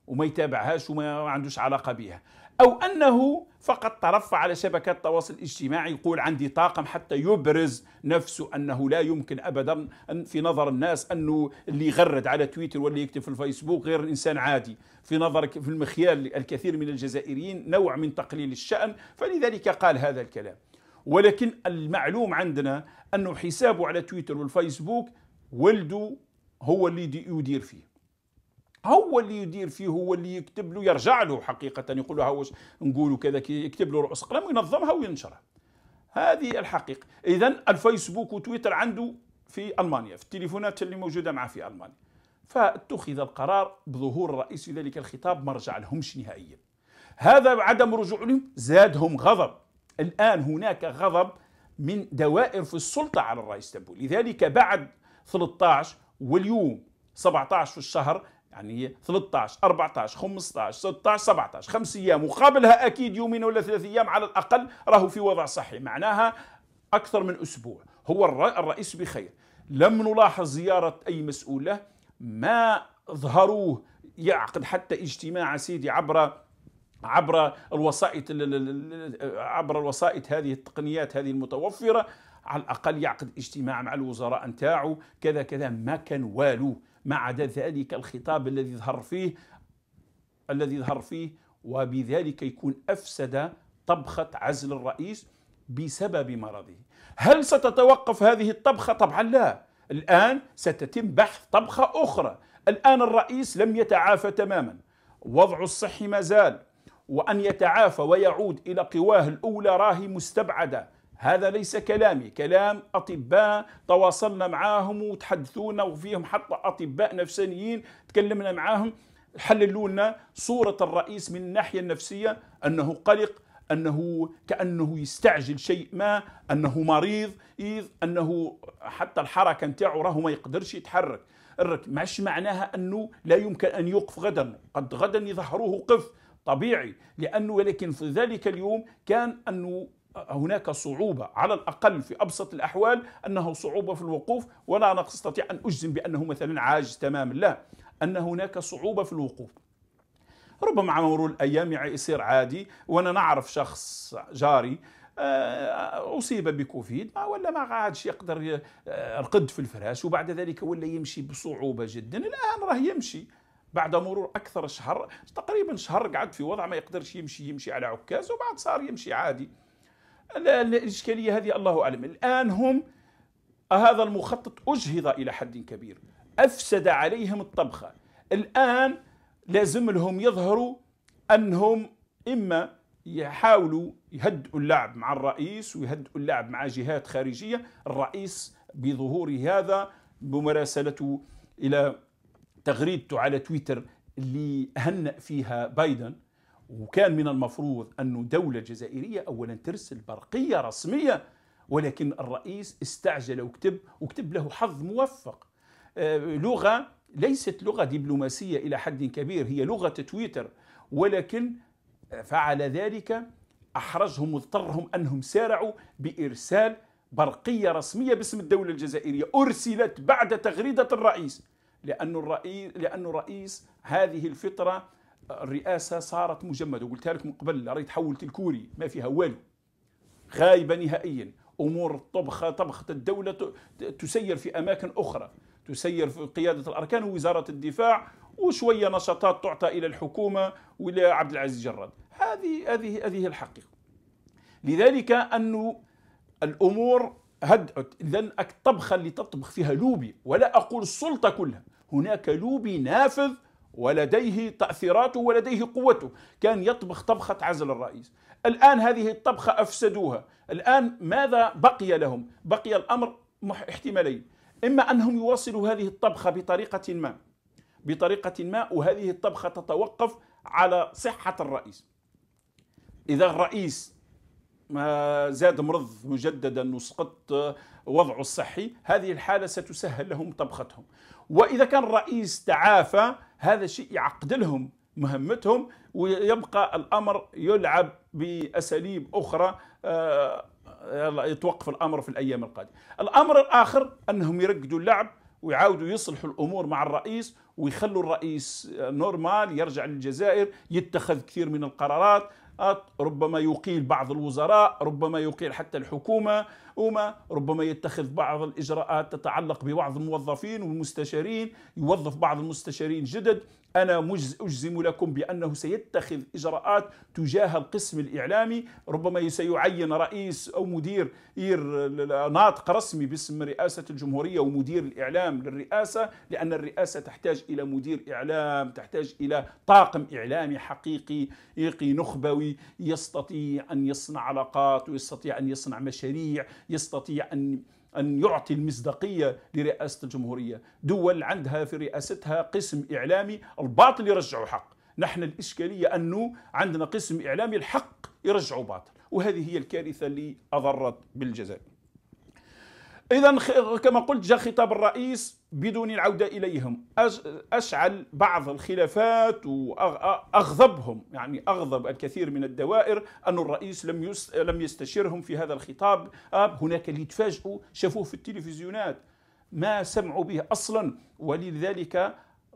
وما يتابعهاش وما عندوش علاقة بها أو أنه فقط ترفع على شبكات التواصل الاجتماعي يقول عندي طاقم حتى يبرز نفسه أنه لا يمكن أبدا أن في نظر الناس أنه اللي يغرد على تويتر واللي يكتب في الفيسبوك غير الإنسان عادي في نظرك في المخيال الكثير من الجزائريين نوع من تقليل الشأن فلذلك قال هذا الكلام ولكن المعلوم عندنا أنه حسابه على تويتر والفيسبوك ولده هو اللي يدير فيه هو اللي يدير فيه هو اللي يكتب له يرجع له حقيقة يقول له هاوش نقولوا كذا يكتب له رؤوس قلم وينظمها وينشرها هذه الحقيقة إذا الفيسبوك وتويتر عنده في ألمانيا في التليفونات اللي موجودة معه في ألمانيا فاتخذ القرار بظهور الرئيس ذلك الخطاب ما رجع لهمش نهائيا هذا عدم رجوعهم زادهم غضب الآن هناك غضب من دوائر في السلطة على الرئيس تبو لذلك بعد 13 واليوم 17 في الشهر يعني 13 14 15 16 17 خمس ايام وقابلها اكيد يومين ولا ثلاث ايام على الاقل راهو في وضع صحي معناها اكثر من اسبوع هو الرئيس بخير لم نلاحظ زياره اي مسؤول له ما ظهروه يعقد حتى اجتماع سيدي عبر عبر الوسائط عبر الوسائط هذه التقنيات هذه المتوفره على الاقل يعقد اجتماع مع الوزراء نتاعو كذا كذا ما كان والو ما عدا ذلك الخطاب الذي ظهر فيه الذي ظهر فيه وبذلك يكون افسد طبخه عزل الرئيس بسبب مرضه. هل ستتوقف هذه الطبخه؟ طبعا لا، الان ستتم بحث طبخه اخرى، الان الرئيس لم يتعافى تماما، وضعه الصحي ما زال وأن يتعافى ويعود إلى قواه الأولى راهي مستبعدة هذا ليس كلامي كلام أطباء تواصلنا معاهم وتحدثونا وفيهم حتى أطباء نفسانيين تكلمنا معاهم حللوا لنا صورة الرئيس من الناحية النفسية أنه قلق أنه كأنه يستعجل شيء ما أنه مريض إذ أنه حتى الحركة نتاعو راهو ما يقدرش يتحرك الرك ماش معناها أنه لا يمكن أن يوقف غدا قد غدا يظهروه قف طبيعي لأنه ولكن في ذلك اليوم كان أنه هناك صعوبة على الأقل في أبسط الأحوال أنه صعوبة في الوقوف ولا نستطيع أن أجزم بأنه مثلا عاجز تماما لا أن هناك صعوبة في الوقوف ربما مع مرور الأيام يعني يصير عادي وأنا نعرف شخص جاري آه، أصيب بكوفيد ما ولا ما عادش يقدر رقد آه، في الفراش وبعد ذلك ولا يمشي بصعوبة جدا الآن راه يمشي بعد مرور اكثر شهر تقريبا شهر قعد في وضع ما يقدرش يمشي يمشي على عكاز وبعد صار يمشي عادي الاشكاليه هذه الله اعلم الان هم هذا المخطط اجهض الى حد كبير افسد عليهم الطبخه الان لازم لهم يظهروا انهم اما يحاولوا يهدئوا اللعب مع الرئيس ويهدئوا اللعب مع جهات خارجيه الرئيس بظهور هذا بمراسلته الى تغريدته على تويتر اللي هنأ فيها بايدن وكان من المفروض أن دولة جزائرية أولا ترسل برقية رسمية ولكن الرئيس استعجل وكتب وكتب له حظ موفق آه، لغة ليست لغة دبلوماسية إلى حد كبير هي لغة تويتر ولكن فعل ذلك أحرجهم واضطرهم أنهم سارعوا بإرسال برقية رسمية باسم الدولة الجزائرية أرسلت بعد تغريدة الرئيس لأن الرئيس لأن الرئيس هذه الفترة الرئاسة صارت مجمدة وقلتها لك من قبل راهي تحولت الكوري ما فيها والو غايبة نهائيا أمور الطبخة طبخة الدولة تسير في أماكن أخرى تسير في قيادة الأركان ووزارة الدفاع وشوية نشاطات تعطى إلى الحكومة وإلى عبد العزيز جراد هذه هذه هذه الحقيقة لذلك أن الأمور هدأت الطبخه اللي تطبخ فيها لوبي ولا أقول السلطة كلها هناك لوبي نافذ ولديه تأثيراته ولديه قوته كان يطبخ طبخة عزل الرئيس الآن هذه الطبخة أفسدوها الآن ماذا بقي لهم بقي الأمر احتمالين إما أنهم يواصلوا هذه الطبخة بطريقة ما بطريقة ما وهذه الطبخة تتوقف على صحة الرئيس إذا الرئيس آه، زاد مرض مجددا وسقط آه، وضعه الصحي هذه الحالة ستسهل لهم طبختهم وإذا كان الرئيس تعافى هذا شيء يعقد لهم مهمتهم ويبقى الأمر يلعب بأساليب أخرى آه، يتوقف الأمر في الأيام القادمة الأمر الآخر أنهم يرقدوا اللعب ويعاودوا يصلحوا الامور مع الرئيس ويخلوا الرئيس نورمال يرجع للجزائر يتخذ كثير من القرارات ربما يقيل بعض الوزراء ربما يقيل حتى الحكومة وما ربما يتخذ بعض الإجراءات تتعلق ببعض الموظفين والمستشارين يوظف بعض المستشارين جدد أنا أجزم لكم بأنه سيتخذ إجراءات تجاه القسم الإعلامي ربما سيعين رئيس أو مدير ناطق رسمي باسم رئاسة الجمهورية ومدير الإعلام للرئاسة لأن الرئاسة تحتاج إلى مدير إعلام تحتاج إلى طاقم إعلامي حقيقي يقي نخبوي يستطيع أن يصنع علاقات ويستطيع أن يصنع مشاريع يستطيع أن أن يعطي المصداقية لرئاسة الجمهورية دول عندها في رئاستها قسم إعلامي الباطل يرجعه حق نحن الإشكالية أنه عندنا قسم إعلامي الحق يرجعه باطل وهذه هي الكارثة اللي أضرت بالجزائر إذا كما قلت جاء خطاب الرئيس بدون العودة إليهم أشعل بعض الخلافات وأغضبهم يعني أغضب الكثير من الدوائر أن الرئيس لم لم يستشرهم في هذا الخطاب آه، هناك اللي تفاجئوا شافوه في التلفزيونات ما سمعوا به أصلا ولذلك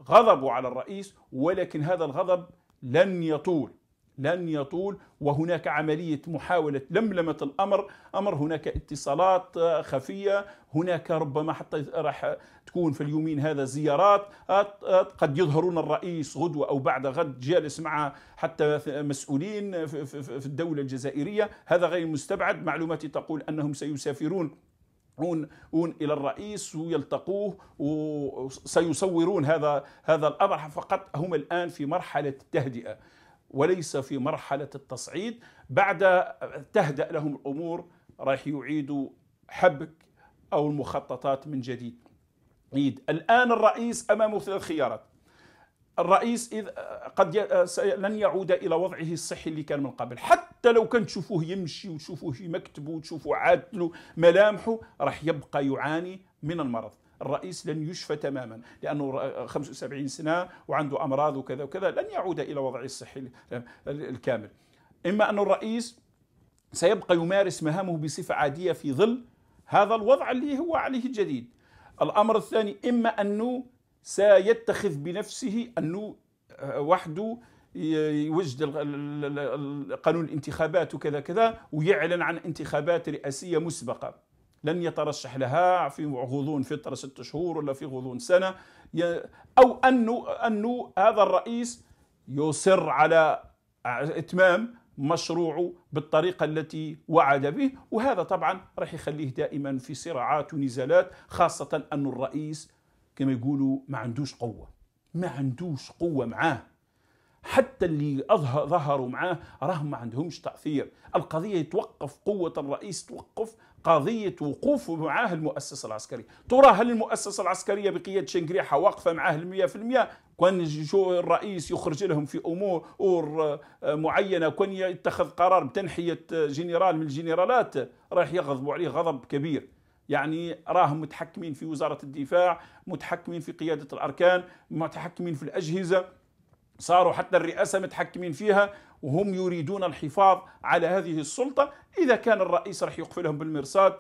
غضبوا على الرئيس ولكن هذا الغضب لن يطول لن يطول وهناك عملية محاولة لملمة الأمر أمر هناك اتصالات آه، خفية هناك ربما حتى راح تكون في اليومين هذا زيارات آه، آه، قد يظهرون الرئيس غدوة أو بعد غد جالس مع حتى مسؤولين في الدولة الجزائرية هذا غير مستبعد معلوماتي تقول أنهم سيسافرون ون الى الرئيس ويلتقوه وسيصورون هذا هذا الامر فقط هم الان في مرحله التهدئه وليس في مرحلة التصعيد بعد تهدأ لهم الأمور راح يعيدوا حبك أو المخططات من جديد الآن الرئيس أمامه ثلاث خيارات الرئيس إذ قد لن يعود إلى وضعه الصحي اللي كان من قبل حتى لو كان تشوفوه يمشي وتشوفوه في مكتبه وتشوفوه عادله ملامحه راح يبقى يعاني من المرض الرئيس لن يشفى تماما لأنه 75 آه، سنة وعنده أمراض وكذا وكذا لن يعود إلى وضعه الصحي الكامل إما أن الرئيس سيبقى يمارس مهامه بصفة عادية في ظل هذا الوضع اللي هو عليه الجديد الأمر الثاني إما أنه سيتخذ بنفسه أنه آه، وحده يوجد قانون الانتخابات وكذا كذا ويعلن عن انتخابات رئاسية مسبقة لن يترشح لها في غضون فتره ست شهور ولا في غضون سنه او انه انه هذا الرئيس يصر على اتمام مشروعه بالطريقة التي وعد به وهذا طبعا راح يخليه دائما في صراعات ونزالات خاصة أن الرئيس كما يقولوا ما عندوش قوة ما عندوش قوة معاه حتى اللي أظهر ظهروا معاه راهم ما عندهمش تأثير القضية توقف قوة الرئيس توقف قضية وقوفه معاه المؤسسة العسكرية ترى هل المؤسسة العسكرية بقيادة شنقريحة واقفة معاه المية في المية كان الرئيس يخرج لهم في أمور معينة كان يتخذ قرار بتنحية جنرال من الجنرالات راح يغضبوا عليه غضب كبير يعني راهم متحكمين في وزارة الدفاع متحكمين في قيادة الأركان متحكمين في الأجهزة صاروا حتى الرئاسة متحكمين فيها وهم يريدون الحفاظ على هذه السلطة إذا كان الرئيس راح يقفلهم بالمرصاد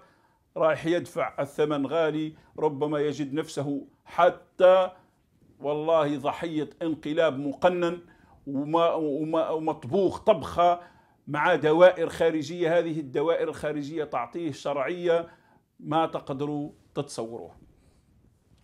راح يدفع الثمن غالي ربما يجد نفسه حتى والله ضحية انقلاب مقنن وما وما ومطبوخ طبخة مع دوائر خارجية هذه الدوائر الخارجية تعطيه شرعية ما تقدروا تتصوروه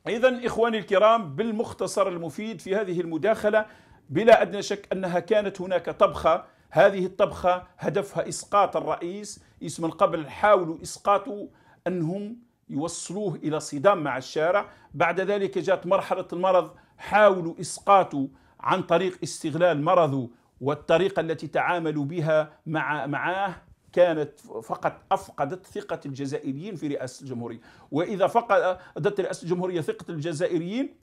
إذا إخواني الكرام بالمختصر المفيد في هذه المداخلة بلا ادنى شك انها كانت هناك طبخه هذه الطبخه هدفها اسقاط الرئيس اسم من قبل حاولوا اسقاطه انهم يوصلوه الى صدام مع الشارع بعد ذلك جاءت مرحله المرض حاولوا اسقاطه عن طريق استغلال مرضه والطريقه التي تعاملوا بها مع معاه كانت فقط افقدت ثقه الجزائريين في رئاسه الجمهوريه، واذا فقدت رئاسه الجمهوريه ثقه الجزائريين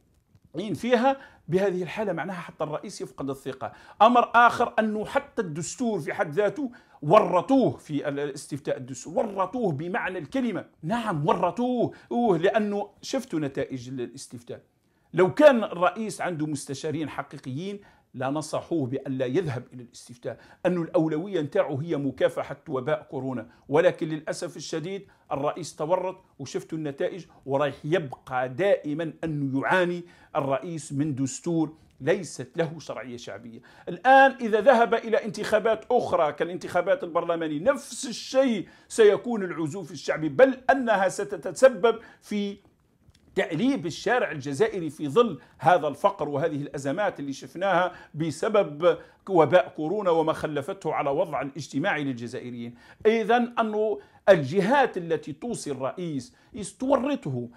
فيها بهذه الحالة معناها حتى الرئيس يفقد الثقة أمر آخر أنه حتى الدستور في حد ذاته ورطوه في الاستفتاء الدستور ورطوه بمعنى الكلمة نعم ورطوه أوه لأنه شفتوا نتائج الاستفتاء لو كان الرئيس عنده مستشارين حقيقيين لا نصحوه بأن لا يذهب إلى الاستفتاء أن الأولوية نتاعه هي مكافحة وباء كورونا ولكن للأسف الشديد الرئيس تورط وشفتوا النتائج ورايح يبقى دائما أنه يعاني الرئيس من دستور ليست له شرعية شعبية الآن إذا ذهب إلى انتخابات أخرى كالانتخابات البرلمانية نفس الشيء سيكون العزوف الشعبي بل أنها ستتسبب في تأليب الشارع الجزائري في ظل هذا الفقر وهذه الأزمات اللي شفناها بسبب وباء كورونا وما خلفته على وضع الاجتماعي للجزائريين إذا أنه الجهات التي توصي الرئيس تورطه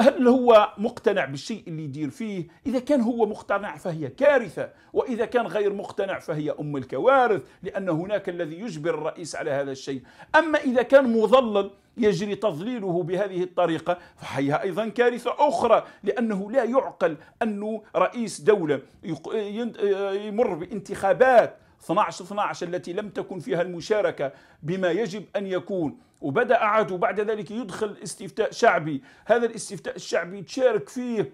هل هو مقتنع بالشيء اللي يدير فيه إذا كان هو مقتنع فهي كارثة وإذا كان غير مقتنع فهي أم الكوارث لأن هناك الذي يجبر الرئيس على هذا الشيء أما إذا كان مضلل يجري تضليله بهذه الطريقة فهي أيضا كارثة أخرى لأنه لا يعقل أنه رئيس دولة يمر بانتخابات 12 12 التي لم تكن فيها المشاركة بما يجب أن يكون وبدا عاد وبعد ذلك يدخل استفتاء شعبي هذا الاستفتاء الشعبي تشارك فيه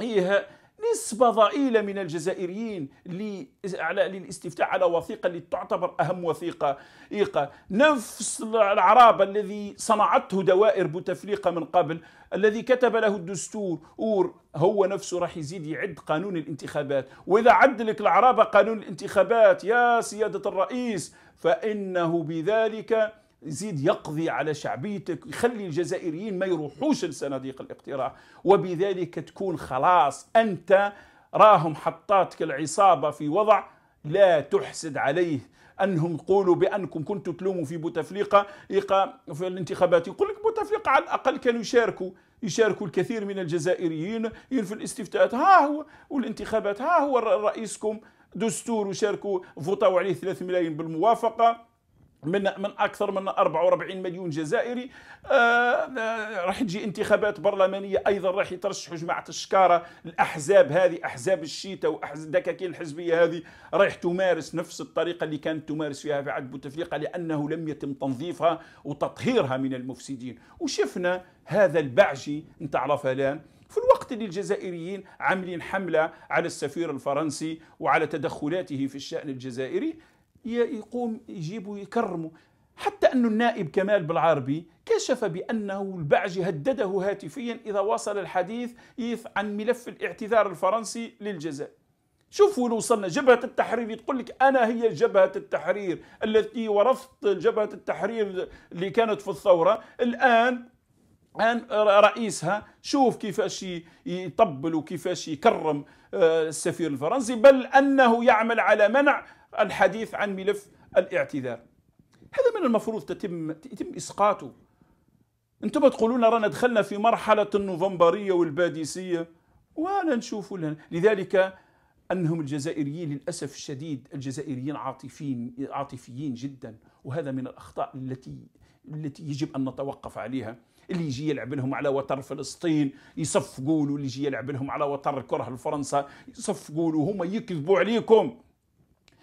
إيه نسبة ضئيلة من الجزائريين للاستفتاء على وثيقة اللي تعتبر أهم وثيقة إيقا نفس العرابة الذي صنعته دوائر بوتفليقة من قبل الذي كتب له الدستور أور هو نفسه راح يزيد يعد قانون الانتخابات وإذا عد لك العرابة قانون الانتخابات يا سيادة الرئيس فإنه بذلك يزيد يقضي على شعبيتك يخلي الجزائريين ما يروحوش لصناديق الاقتراع وبذلك تكون خلاص أنت راهم حطاتك العصابة في وضع لا تحسد عليه انهم يقولوا بانكم كنتوا تلوموا في بوتفليقه في الانتخابات يقول لك بوتفليقه على الاقل كانوا يشاركوا يشاركوا الكثير من الجزائريين في الاستفتاءات ها هو والانتخابات ها هو رئيسكم دستور وشاركوا فوتوا عليه 3 ملايين بالموافقه من من اكثر من 44 مليون جزائري آه، آه، راح تجي انتخابات برلمانيه ايضا راح يترشحوا جماعه الشكاره الاحزاب هذه احزاب واحزاب والدكاكين الحزبيه هذه راح تمارس نفس الطريقه اللي كانت تمارس فيها في عهد بوتفليقه لانه لم يتم تنظيفها وتطهيرها من المفسدين وشفنا هذا البعجي نتاع رفلان في الوقت اللي الجزائريين عاملين حملة على السفير الفرنسي وعلى تدخلاته في الشأن الجزائري يقوم يجيبوا يكرموا حتى أن النائب كمال بالعربي كشف بأنه البعجي هدده هاتفيا إذا وصل الحديث عن ملف الاعتذار الفرنسي للجزاء شوفوا وصلنا جبهة التحرير تقول لك أنا هي جبهة التحرير التي ورثت جبهة التحرير اللي كانت في الثورة الآن الآن رئيسها شوف كيفاش يطبل وكيفاش يكرم آه، السفير الفرنسي بل أنه يعمل على منع الحديث عن ملف الاعتذار هذا من المفروض تتم يتم اسقاطه انتم تقولون رانا دخلنا في مرحله النوفمبريه والباديسيه ولا نشوف لنا لذلك انهم الجزائريين للاسف الشديد الجزائريين عاطفين عاطفيين جدا وهذا من الاخطاء التي التي يجب ان نتوقف عليها اللي يجي يلعب لهم على وتر فلسطين يصفقوا له اللي يجي يلعب لهم على وتر كره الفرنسا يصفقوا له هما يكذبوا عليكم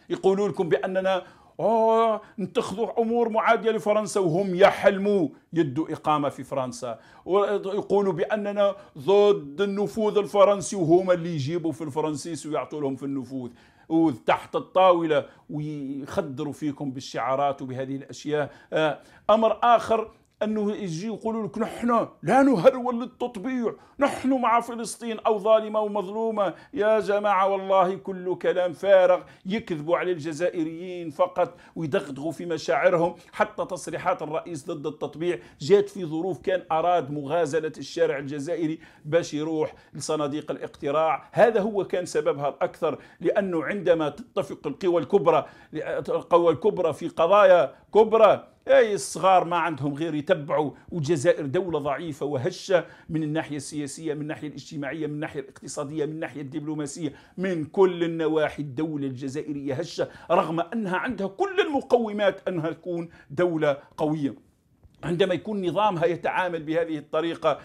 يقولوا لكم باننا اوه نتخذوا امور معاديه لفرنسا وهم يحلموا يدوا اقامه في فرنسا ويقولوا باننا ضد النفوذ الفرنسي وهما اللي يجيبوا في الفرنسيس ويعطوا لهم في النفوذ وتحت الطاولة ويخدروا فيكم بالشعارات وبهذه الأشياء آه، أمر آخر انه يجي يقولوا لك نحن لا نهرول للتطبيع نحن مع فلسطين او ظالمه ومظلومه يا جماعه والله كل كلام فارغ يكذبوا على الجزائريين فقط ويدغدغوا في مشاعرهم حتى تصريحات الرئيس ضد التطبيع جات في ظروف كان اراد مغازله الشارع الجزائري باش يروح لصناديق الاقتراع هذا هو كان سببها الاكثر لانه عندما تتفق القوى الكبرى القوى الكبرى في قضايا كبرى اي الصغار ما عندهم غير يتبعوا والجزائر دوله ضعيفه وهشه من الناحيه السياسيه من الناحيه الاجتماعيه من الناحيه الاقتصاديه من الناحيه الدبلوماسيه من كل النواحي الدوله الجزائريه هشه رغم انها عندها كل المقومات انها تكون دوله قويه عندما يكون نظامها يتعامل بهذه الطريقة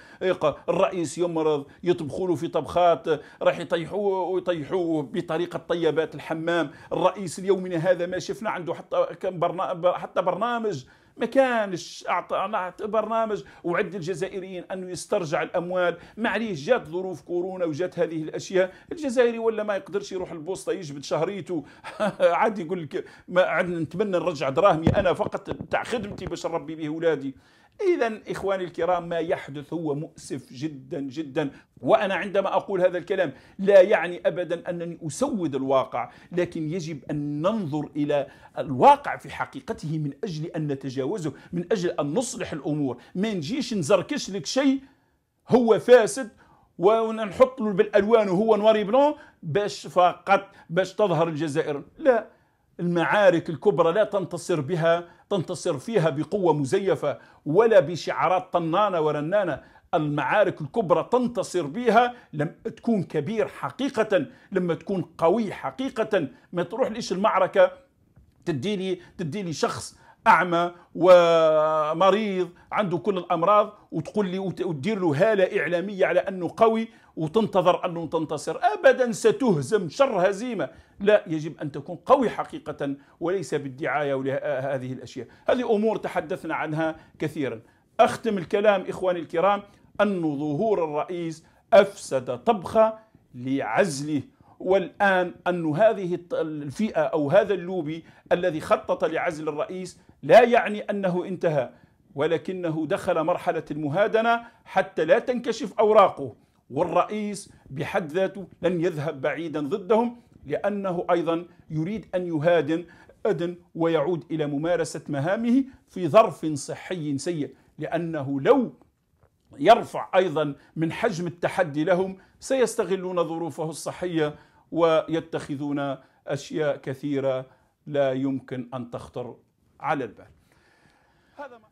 الرئيس يمرض يطبخوا له في طبخات راح يطيحوه ويطيحوه بطريقة طيبات الحمام الرئيس اليومنا هذا ما شفنا عنده حتى كان برنامج حتى برنامج ما كانش اعطى برنامج وعد الجزائريين انه يسترجع الاموال معليش جات ظروف كورونا وجات هذه الاشياء الجزائري ولا ما يقدرش يروح البوسطه يجبد شهريته (laughs) عادي يقول لك ما عاد نتمنى نرجع دراهمي انا فقط تاع خدمتي باش نربي به اولادي إذا إخواني الكرام ما يحدث هو مؤسف جدا جدا وأنا عندما أقول هذا الكلام لا يعني أبدا أنني أسود الواقع لكن يجب أن ننظر إلى الواقع في حقيقته من أجل أن نتجاوزه من أجل أن نصلح الأمور ما نجيش نزركش لك شيء هو فاسد ونحط له بالالوان وهو نواري بلون باش فقط باش تظهر الجزائر لا المعارك الكبرى لا تنتصر بها تنتصر فيها بقوة مزيفة ولا بشعارات طنانة ورنانة المعارك الكبرى تنتصر بها لما تكون كبير حقيقة لما تكون قوي حقيقة ما تروح ليش المعركة تديني تديني شخص اعمى ومريض عنده كل الامراض وتقول لي وتدير له هاله اعلاميه على انه قوي وتنتظر انه تنتصر ابدا ستهزم شر هزيمه لا يجب ان تكون قوي حقيقه وليس بالدعايه ولهذه الاشياء هذه امور تحدثنا عنها كثيرا اختم الكلام اخواني الكرام ان ظهور الرئيس افسد طبخه لعزله والآن أن هذه الفئة أو هذا اللوبي الذي خطط لعزل الرئيس لا يعني أنه انتهى ولكنه دخل مرحلة المهادنة حتى لا تنكشف أوراقه والرئيس بحد ذاته لن يذهب بعيدا ضدهم لأنه أيضا يريد أن يهادن أدن ويعود إلى ممارسة مهامه في ظرف صحي سيء لأنه لو يرفع أيضا من حجم التحدي لهم سيستغلون ظروفه الصحية ويتخذون اشياء كثيره لا يمكن ان تخطر على البال. هذا ما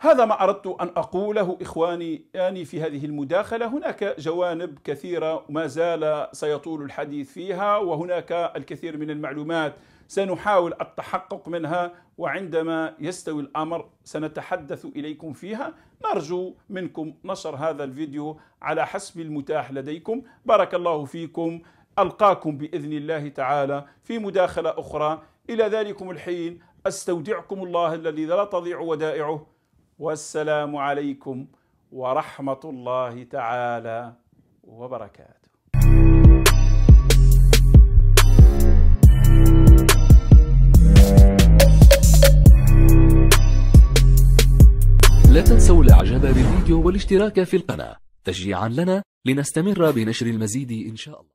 هذا ما اردت ان اقوله اخواني يعني في هذه المداخله هناك جوانب كثيره ما زال سيطول الحديث فيها وهناك الكثير من المعلومات سنحاول التحقق منها وعندما يستوي الامر سنتحدث اليكم فيها نرجو منكم نشر هذا الفيديو على حسب المتاح لديكم بارك الله فيكم ألقاكم بإذن الله تعالى في مداخلة أخرى إلى ذلكم الحين أستودعكم الله الذي لا تضيع ودائعه والسلام عليكم ورحمة الله تعالى وبركاته لا تنسوا الاعجاب بالفيديو والاشتراك في القناة تشجيعا لنا لنستمر بنشر المزيد إن شاء الله